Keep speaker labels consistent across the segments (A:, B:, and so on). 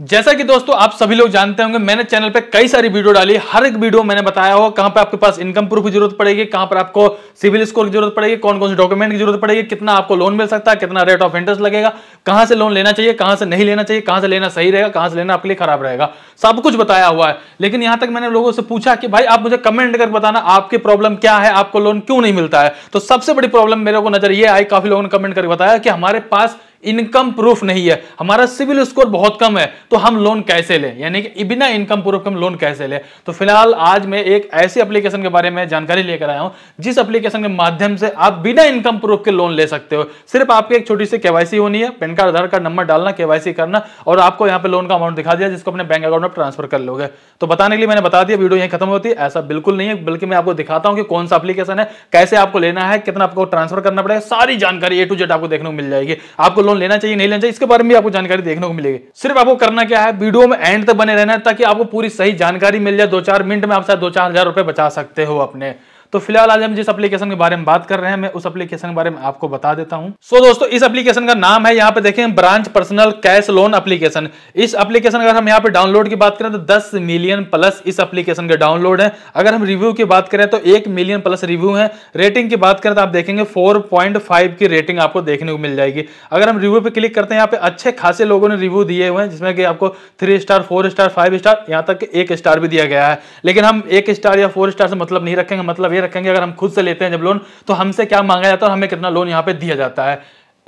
A: जैसा कि दोस्तों आप सभी लोग जानते होंगे मैंने चैनल पे कई सारी वीडियो डाली हर एक वीडियो मैंने बताया होगा कहां पे आपके पास इनकम प्रूफ की जरूरत पड़ेगी कहां पर आपको सिविल स्कोर की जरूरत पड़ेगी कौन कौन से डॉक्यूमेंट की जरूरत पड़ेगी कितना आपको लोन मिल सकता है कितना रेट ऑफ इंटरेस्ट लगेगा कहां से लोन लेना चाहिए कहां से नहीं लेना चाहिए कहां से लेना सही रहेगा कहां से लेना आपके लिए खराब रहेगा सब कुछ बताया हुआ है लेकिन यहां तक मैंने लोगों से पूछा कि भाई आप मुझे कमेंट कर बताना आपकी प्रॉब्लम क्या है आपको लोन क्यों नहीं मिलता है तो सबसे बड़ी प्रॉब्लम मेरे को नजर ये आई काफी लोगों ने कमेंट करके बताया कि हमारे पास इनकम प्रूफ नहीं है हमारा सिविल स्कोर बहुत कम है तो हम लोन कैसे लें यानी कि बिना इनकम प्रूफ हम लोन कैसे लें तो फिलहाल आज मैं एक ऐसी एप्लीकेशन के बारे में जानकारी लेकर आया हूं जिस एप्लीकेशन के माध्यम से आप बिना इनकम प्रूफ के लोन ले सकते हो सिर्फ आपकी एक छोटी सी केवासी होनी है PAN card Aadhaar card number डालना केवाईसी करना और आपको यहाँ पे लोन का अमाउंट दिखा दिया जिसको अपने बैंक अकाउंट में ट्रांसफर कर लोगे तो बताने के लिए मैंने बता दिया वीडियो यहीं खत्म होती है ऐसा बिल्कुल नहीं है बल्कि मैं आपको दिखाता हूँ कि कौन सा अपलीकेशन है कैसे आपको लेना है कितना आपको ट्रांसफर करना पड़ेगा सारी जानकारी ए टू जेड आपको देखने को मिल जाएगी आपको लोन लेना चाहिए नहीं लेना चाहिए इसके बारे में आपको जानकारी देखने को मिलेगी सिर्फ आपको करना क्या है वीडियो में एंड तक बने रहना ताकि आपको पूरी सही जानकारी मिल जाए दो चार मिनट में आप शायद दो चार हजार रुपए बचा सकते हो अपने तो फिलहाल आज हम जिस एप्लीकेशन के बारे में बात कर रहे हैं मैं उस एप्लीकेशन के बारे में आपको बता देता हूं सो so, दोस्तों इस एप्लीकेशन का नाम है यहाँ पे देखें branch personal cash loan application इस एप्लीकेशन अगर हम यहाँ पे डाउनलोड की बात करें तो दस मिलियन प्लस इस एप्लीकेशन के डाउनलोड है अगर हम रिव्यू की बात करें तो एक मिलियन प्लस रिव्यू है रेटिंग की बात करें तो आप देखेंगे फोर की रेटिंग आपको देखने को मिल जाएगी अगर हम रिव्यू पे क्लिक करते हैं यहाँ पे अच्छे खासे लोगों ने रिव्यू दिए हुए हैं जिसमें कि आपको three star four star five star यहाँ तक एक स्टार भी दिया गया है लेकिन हम एक स्टार या फोर स्टार से मतलब नहीं रखेंगे मतलब ये रखेंगे अगर हम खुद से लेते हैं जब लोन तो हमसे क्या मांगा जाता है और हमें कितना लोन यहाँ पे दिया जाता है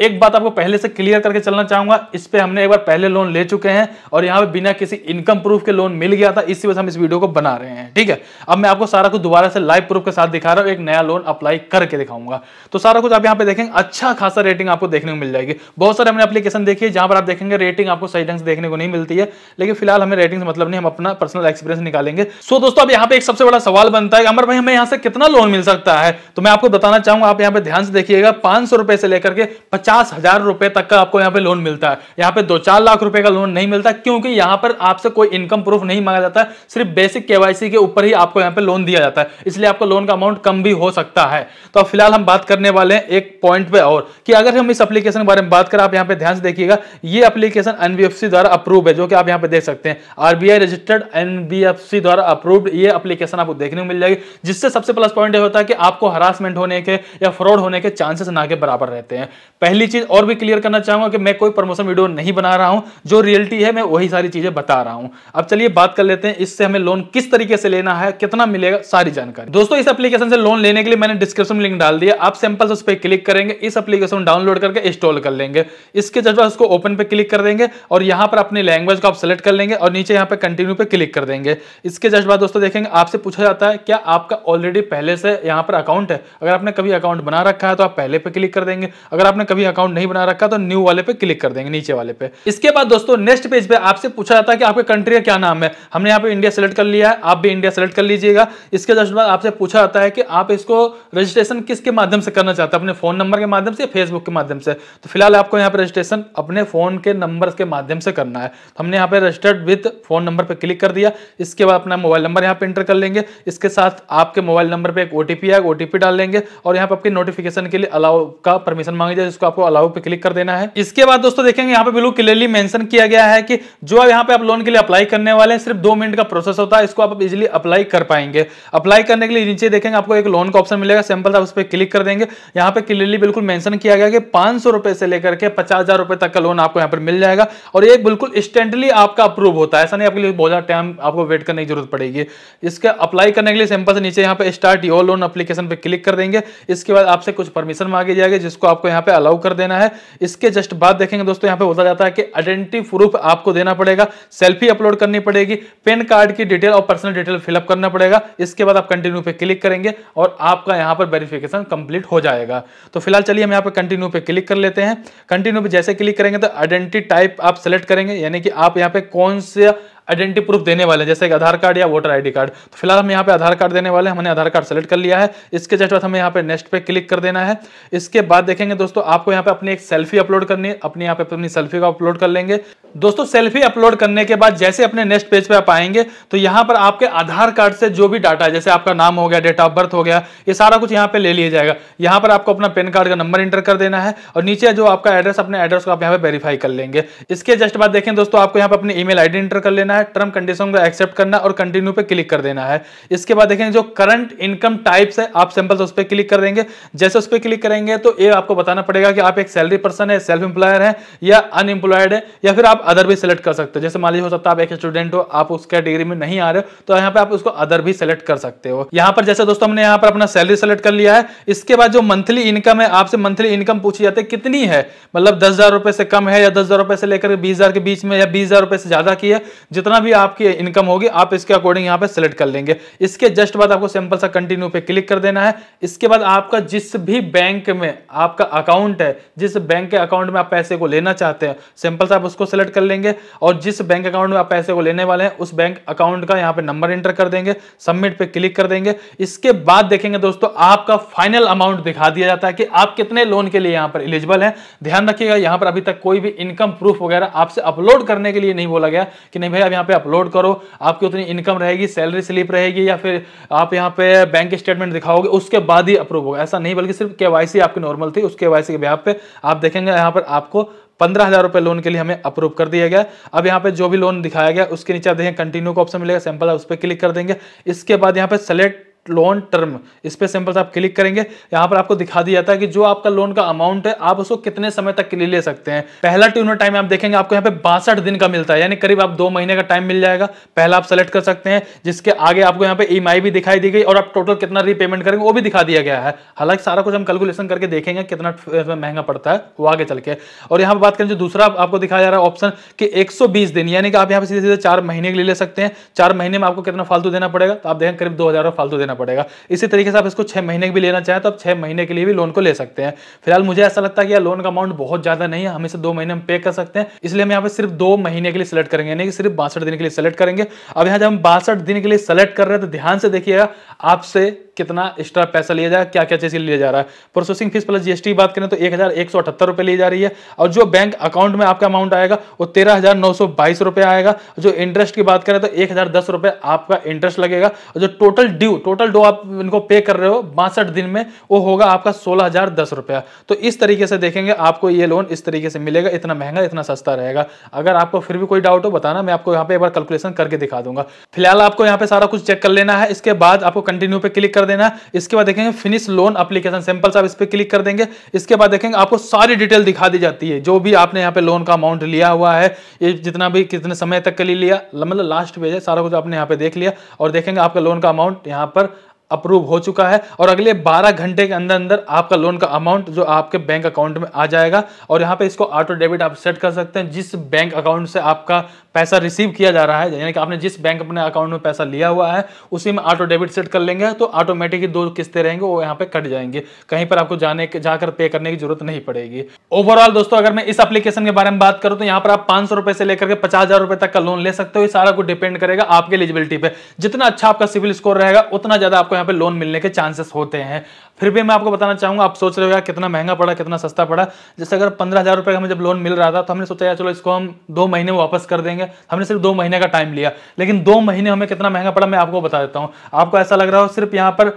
A: एक बात आपको पहले से क्लियर करके चलना चाहूंगा इस पर हमने एक बार पहले लोन ले चुके हैं और यहाँ पे बिना किसी इनकम प्रूफ के लोन मिल गया था इसी वजह से हम इस वीडियो को बना रहे हैं ठीक है अब मैं आपको सारा कुछ दोबारा से लाइव प्रूफ के साथ दिखा रहा हूँ एक नया लोन अप्लाई करके दिखाऊंगा तो सारा कुछ आप यहाँ पे देखेंगे अच्छा खासा रेटिंग आपको देखने को मिल जाएगी बहुत सारे हमने अपलीकेशन देखी है जहां पर आप देखेंगे रेटिंग आपको सही ढंग से देखने को नहीं मिलती है लेकिन फिलहाल हमें रेटिंग मतलब नहीं हम अपना पर्सनल एक्सपीरियंस निकालेंगे सो दोस्तों अब यहाँ पे एक सबसे बड़ा सवाल बनता है अमर भाई हमें यहाँ से कितना लोन मिल सकता है तो मैं आपको बताना चाहूंगा आप यहाँ पे ध्यान से देखिएगा पांच से लेकर के पचास पचास हजार रुपए तक का आपको यहाँ पे लोन मिलता है यहाँ पे दो चार लाख रुपए का लोन नहीं मिलता क्योंकि यहाँ पर आपसे कोई इनकम प्रूफ नहीं मांगा जाता सिर्फ बेसिक केवाईसी के ऊपर ही आपको यहाँ पे लोन दिया जाता है इसलिए आपको लोन का अमाउंट कम भी हो सकता है तो फिलहाल हम बात करने वाले हैं एक पॉइंट पे और कि अगर हम इस अप्लीकेशन के बारे में बात करें आप यहाँ पे ध्यान से देखिएगा ये अप्लीकेशन एनबीएफसी द्वारा अप्रूव है जो कि आप यहाँ पे देख सकते हैं आरबीआई रजिस्टर्ड एनबीएफसी द्वारा अप्रूव ये अप्लीकेशन आपको देखने को मिल जाएगी जिससे सबसे प्लस पॉइंट होता है कि आपको हरासमेंट होने के या फ्रॉड होने के चांसेस ना के बराबर रहते हैं पहली पहली चीज और भी क्लियर करना चाहूंगा कि मैं कोई प्रमोशन वीडियो नहीं बना रहा हूं जो रियलिटी है मैं वही सारी चीजें बता रहा हूं अब चलिए बात कर लेते हैं इससे हमें लोन किस तरीके से लेना है कितना मिलेगा सारी जानकारी दोस्तों इस एप्लीकेशन से लोन लेने के लिए मैंने डिस्क्रिप्शन में लिंक डाल दिया आप सिंपल से उस पर क्लिक करेंगे इस एप्लीकेशन डाउनलोड करके इंस्टॉल कर लेंगे इसके जब उसको ओपन पे क्लिक कर देंगे और यहां पर अपनी लैंग्वेज को आप सेलेक्ट कर लेंगे और नीचे यहाँ पे कंटिन्यू पे क्लिक कर देंगे इसके जस्ट बाद दोस्तों देखेंगे आपसे पूछा जाता है क्या आपका ऑलरेडी पहले से यहाँ पर अकाउंट है अगर आपने कभी अकाउंट बना रखा है तो आप पहले पे क्लिक कर देंगे अगर आपने कभी अभी अकाउंट नहीं बना रखा तो न्यू वाले पे क्लिक कर देंगे नीचे वाले पे इसके बाद दोस्तों नेक्स्ट पेज पे आपसे पूछा जाता है कि आपके कंट्री का क्या नाम है हमने यहाँ पे इंडिया सेलेक्ट कर लिया है आप भी इंडिया सेलेक्ट कर लीजिएगा इसके जस्ट बाद आपसे पूछा जाता है कि आप इसको रजिस्ट्रेशन किसके माध्यम से करना चाहते हैं अपने फोन नंबर के माध्यम से फेसबुक के माध्यम से तो फिलहाल आपको यहाँ पे रजिस्ट्रेशन अपने फोन के नंबर के माध्यम से करना है तो हमने यहाँ पे रजिस्टर्ड विथ फोन नंबर पर क्लिक कर दिया इसके बाद अपना मोबाइल नंबर यहाँ पे इंटर कर लेंगे इसके साथ आपके मोबाइल नंबर पर एक ओटीपी है ओटीपी डाल लेंगे और यहाँ पर आपके नोटिफिकेशन के लिए अलाउ का परमिशन मांगी जाए जिसको आपको अलाउ पे क्लिक कर देना है इसके बाद दोस्तों देखेंगे यहाँ पे बिल्कुल क्लियरली मेंशन किया गया है कि जो यहाँ पे आप लोन के लिए अप्लाई करने वाले हैं सिर्फ दो मिनट का प्रोसेस होता है इसको आप इजिली अप्लाई कर पाएंगे अप्लाई करने के लिए नीचे देखेंगे आपको एक लोन का ऑप्शन मिलेगा सैंपल आप उस पर क्लिक कर देंगे यहाँ पे क्लियरली बिल्कुल मैंशन किया गया कि पांच से लेकर के पचास तक का लोन आपको यहाँ पर मिल जाएगा और ये बिल्कुल इंस्टेंटली आपका अप्रूव होता है ऐसा नहीं आपके लिए बहुत ज्यादा टाइम आपको वेट करने की जरूरत पड़ेगी इसके अप्लाई करने के लिए सैंपल से नीचे यहाँ पे स्टार्ट योर लोन एप्लीकेशन पे क्लिक कर देंगे इसके बाद आपसे कुछ परमिशन मांगी जाएगी जिसको आपको यहाँ पे अलाउ कर देना है इसके जस्ट बाद देखेंगे दोस्तों यहां पे बोला जाता है कि आइडेंटिटी प्रूफ आपको देना पड़ेगा सेल्फी अपलोड करनी पड़ेगी पेन कार्ड की डिटेल और पर्सनल डिटेल फिलअप करना पड़ेगा इसके बाद आप कंटिन्यू पे क्लिक करेंगे और आपका यहां पर वेरिफिकेशन कंप्लीट हो जाएगा तो फिलहाल चलिए हम यहाँ पर कंटिन्यू पे क्लिक कर लेते हैं कंटिन्यू पे जैसे क्लिक करेंगे तो आइडेंटिटी टाइप आप सेलेक्ट करेंगे यानी कि आप यहाँ पे कौन से आइडेंटिटी प्रूफ देने वाले हैं जैसे एक आधार कार्ड या वोटर आईडी कार्ड तो फिलहाल हम यहाँ पे आधार कार्ड देने वाले हैं हमने आधार कार्ड सेलेक्ट कर लिया है इसके जस्ट बाद हमें यहाँ पे नेक्स्ट पे क्लिक कर देना है इसके बाद देखेंगे दोस्तों आपको यहाँ पे अपनी एक सेल्फी अपलोड करनी है अपने यहाँ पे अपनी सेल्फी को अपलोड कर लेंगे दोस्तों सेल्फी अपलोड करने के बाद जैसे अपने नेक्स्ट पेज पे आप आएंगे तो यहाँ पर आपके आधार कार्ड से जो भी डाटा है जैसे आपका नाम हो गया डेट ऑफ बर्थ हो गया ये सारा कुछ यहाँ पे ले लिया जाएगा यहाँ पर आपको अपना पेन कार्ड का नंबर इंटर कर देना है और नीचे जो आपका एड्रेस अपने एड्रेस को आप यहाँ पे वेरीफाई कर लेंगे इसके जस्ट बाद देखें दोस्तों आपको यहाँ पर अपनी ईमेल आईडी इंटर कर लेना है है टर्म कंडीशन को एक्सेप्ट करना और कंटिन्यू पे क्लिक कर देना है इसके बाद देखेंगे जो करंट इनकम टाइप्स है आप सिंपल उस पर क्लिक कर देंगे जैसे उस पर क्लिक करेंगे तो ये आपको बताना पड़ेगा कि आप एक सैलरी पर्सन है सेल्फ एम्प्लॉयर है या अनएम्प्लॉयड है या फिर आप अदर भी सिलेक्ट कर सकते हो जैसे मान लीजिए हो सकता है आप एक स्टूडेंट हो आप उस कैटेगरी में नहीं आ रहे हो तो यहाँ पे आप उसको अदर भी सिलेक्ट कर सकते हो यहाँ पर जैसे दोस्तों हमने यहाँ पर अपना सैलरी सेलेक्ट कर लिया है इसके बाद जो मंथली इनकम है आपसे मंथली इनकम पूछी जाती है कितनी है मतलब दस से कम है या दस से लेकर बीस के बीच में या बीस हजार रुपए से ज्यादा की है जितना जितना भी आपकी इनकम होगी आप इसके अकॉर्डिंग यहाँ पे सिलेक्ट कर लेंगे इसके जस्ट बाद आपको सिंपल सा कंटिन्यू पे क्लिक कर देना है इसके बाद आपका जिस भी बैंक में आपका अकाउंट है जिस बैंक के अकाउंट में आप पैसे को लेना चाहते हैं सिंपल सा आप उसको सेलेक्ट कर लेंगे और जिस बैंक अकाउंट में आप पैसे को लेने वाले हैं उस बैंक अकाउंट का यहाँ पे नंबर एंटर कर देंगे सबमिट पर क्लिक कर देंगे इसके बाद देखेंगे दोस्तों आपका फाइनल अमाउंट दिखा दिया जाता है कि आप कितने लोन के लिए यहाँ पर एलिजिबल है ध्यान रखिएगा यहाँ पर अभी तक कोई भी इनकम प्रूफ वगैरह आपसे अपलोड करने के लिए नहीं बोला गया कि नहीं भाई यहाँ पे अपलोड करो आपकी उतनी इनकम रहेगी सैलरी स्लिप रहेगी या फिर आप यहाँ पे बैंक स्टेटमेंट दिखाओगे उसके बाद ही अप्रूव होगा ऐसा नहीं बल्कि सिर्फ के आपकी नॉर्मल थी उसके केवाईसी के बिहार पे आप देखेंगे यहाँ पर आपको पंद्रह हज़ार रुपये लोन के लिए हमें अप्रूव कर दिया गया अब यहाँ पे जो भी लोन दिखाया गया उसके नीचे आप देखें कंटिन्यू का ऑप्शन मिलेगा सैंपल आप उस पर क्लिक कर देंगे इसके बाद यहाँ पे सेलेक्ट लोन टर्म इस पर सिंपल से आप क्लिक करेंगे यहाँ पर आपको दिखा दिया जाता है कि जो आपका लोन का अमाउंट है आप उसको कितने समय तक के लिए ले सकते हैं पहला ट्यूनर टाइम आप देखेंगे आपको यहाँ पे बासठ दिन का मिलता है यानी करीब आप दो महीने का टाइम मिल जाएगा पहला आप सेलेक्ट कर सकते हैं जिसके आगे आपको यहाँ पे ई e भी दिखाई दी गई और आप टोटल कितना रीपेमेंट करेंगे वो भी दिखा दिया गया है हालांकि सारा कुछ हम कैलकुलेशन करके देखेंगे कितना महंगा पड़ता है वो आगे चल के और यहाँ पर बात करें जो दूसरा आपको दिखाया जा रहा है ऑप्शन कि एक दिन यानी कि आप यहाँ पे सीधे सीधे चार महीने के लिए ले सकते हैं चार महीने में आपको कितना फालतू देना पड़ेगा तो आप देखें करीब दो फालतू देना देना पड़ेगा इसी तरीके से आप इसको छह महीने भी लेना चाहें तो आप छह महीने के लिए भी लोन को ले सकते हैं फिलहाल मुझे ऐसा लगता है कि लोन का अमाउंट बहुत ज़्यादा नहीं है हम इसे दो महीने में पे कर सकते हैं इसलिए हम यहाँ पे सिर्फ दो महीने के लिए सिलेक्ट करेंगे यानी कि सिर्फ बासठ दिन के लिए सिलेक्ट करेंगे अब यहाँ जब हम बासठ दिन के लिए सिलेक्ट कर रहे हैं तो ध्यान से देखिएगा आपसे कितना एक्स्ट्रा पैसा लिया जाएगा क्या क्या चीज़ लिया जा रहा है प्रोसेसिंग फीस प्लस जीएसटी बात करें तो एक हज़ार एक सौ अठहत्तर रुपए ली जा रही है और जो बैंक अकाउंट में आपका अमाउंट आएगा वो तेरह हज़ार नौ सौ बाईस रुपए आएगा जो इंटरेस्ट की बात करें तो एक हज़ार दस रुपए आपका इंटरेस्ट लगेगा और जो total due total total due आप इनको पे कर रहे हो बासठ दिन में वो होगा आपका सोलह हजार दस रुपया तो इस तरीके से देखेंगे आपको ये लोन इस तरीके से मिलेगा इतना महंगा इतना सस्ता रहेगा अगर आपको फिर भी कोई डाउट हो बताना मैं आपको यहाँ पे एक बार कैलकुलेशन करके दिखा दूंगा फिलहाल आपको यहाँ पे सारा कुछ चेक कर लेना है इसके बाद आपको कंटिन्यू पे क्लिक कर देना है इसके बाद देखेंगे फिनिश लोन एप्लीकेशन सिंपल आप इस पर क्लिक कर देंगे इसके बाद देखेंगे आपको सारी डिटेल दिखा दी जाती है जो भी आपने यहाँ पे लोन का अमाउंट लिया हुआ है ये जितना भी कितने समय तक के लिए लिया मतलब लास्ट पेज है सारा कुछ आपने यहाँ पे देख लिया और देखेंगे आपका लोन का अमाउंट यहाँ पर अप्रूव हो चुका है और अगले 12 घंटे के अंदर अंदर आपका लोन का अमाउंट जो आपके बैंक अकाउंट में आ जाएगा और यहाँ पे इसको ऑटो डेबिट आप सेट कर सकते हैं जिस बैंक अकाउंट से आपका पैसा रिसीव किया जा रहा है यानी कि आपने जिस बैंक अपने अकाउंट में पैसा लिया हुआ है उसी में ऑटो डेबिट सेट कर लेंगे तो ऑटोमेटिक दो किस्तें रहेंगे वो यहाँ पे कट जाएंगे कहीं पर आपको जाने जाकर पे करने की जरूरत नहीं पड़ेगी ओवरऑल दोस्तों अगर मैं इस अप्लीकेशन के बारे में बात करूँ तो यहाँ पर आप पांच सौ से लेकर के पचास हजार रुपए तक का लोन ले सकते हो सारा कुछ डिपेंड करेगा आपके एलिजिबिलिटी पर जितना अच्छा आपका सिविल स्कोर रहेगा उतना ज्यादा आपको यहाँ पे लोन मिलने के चांसेस होते हैं फिर भी मैं आपको बताना चाहूंगा आप सोच रहे हो यार कितना महंगा पड़ा कितना सस्ता पड़ा जैसे अगर पंद्रह हज़ार रुपये का हमें जब लोन मिल रहा था तो हमने सोचा यार चलो इसको हम दो महीने वापस कर देंगे हमने सिर्फ दो महीने का टाइम लिया लेकिन दो महीने हमें कितना महंगा पड़ा मैं आपको बता देता हूँ आपको ऐसा लग रहा हो सिर्फ यहाँ पर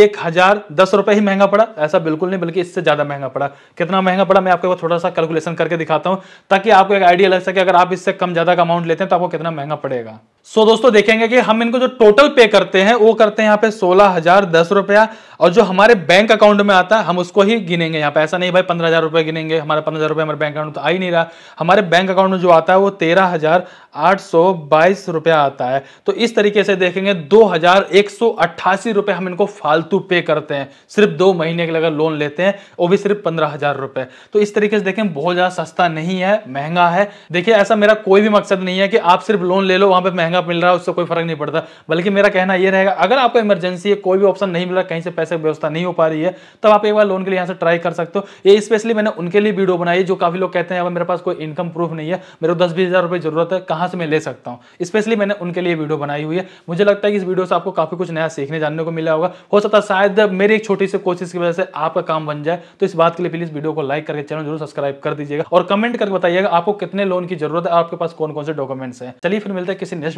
A: एक हजार दस रुपए ही महंगा पड़ा ऐसा बिल्कुल नहीं बल्कि इससे ज़्यादा महंगा पड़ा कितना महंगा पड़ा मैं आपको थोड़ा सा कैलकुलेशन करके दिखाता हूं ताकि आपको एक आइडिया लग सके अगर आप इससे कम ज़्यादा का अमाउंट लेते हैं तो आपको कितना महंगा पड़ेगा सो दोस्तों देखेंगे कि हम इनको जो टोटल पे करते हैं वो करते हैं यहाँ पे सोलह हजार दस रुपया और जो हमारे बैंक अकाउंट में आता है हम उसको ही गिनेंगे यहाँ पे ऐसा नहीं भाई पंद्रह हजार रुपये गिनेंगे हमारा पंद्रह हजार रुपये हमारे बैंक अकाउंट तो आ ही नहीं रहा हमारे बैंक अकाउंट में जो आता है वो तेरह हजार आठ सौ बाईस रुपया आता है तो इस तरीके से देखेंगे दो हजार एक सौ अट्ठासी रुपये हम इनको फालतू पे करते हैं सिर्फ दो महीने के लगा लोन लेते हैं वो भी सिर्फ पंद्रह हजार रुपये तो इस तरीके से देखें बहुत ज़्यादा सस्ता नहीं है महंगा है देखिए ऐसा मेरा कोई भी मकसद नहीं है कि आप सिर्फ लोन ले लो वहाँ पर महंगा मिल रहा है उससे कोई फर्क नहीं पड़ता बल्कि मेरा कहना यह रहेगा अगर आपको इमरजेंसी है कोई भी ऑप्शन नहीं मिल रहा कहीं से पैसे की व्यवस्था नहीं हो पा रही है तब आप एक बार लोन के लिए यहाँ से ट्राई कर सकते हो ये स्पेशली मैंने उनके लिए वीडियो बनाई जो काफी लोग कहते हैं अब मेरे पास कोई इनकम प्रूफ नहीं है मेरे को दस बीस हज़ार रुपये जरूरत है कहाँ से मैं ले सकता हूँ स्पेशली मैंने उनके लिए वीडियो बनाई हुई है मुझे लगता है कि इस वीडियो से आपको काफी कुछ नया सीखने जानने को मिला होगा हो सकता है शायद मेरी एक छोटी सी कोशिश की वजह से आपका काम बन जाए तो इस बात के लिए प्लीज वीडियो को लाइक करके चैनल जरूर सब्सक्राइब कर दीजिएगा और कमेंट करके बताइएगा आपको कितने लोन की जरूरत है आपके पास कौन कौन से डॉक्यूमेंट्स हैं चलिए फिर मिलते हैं किसी नेक्स्ट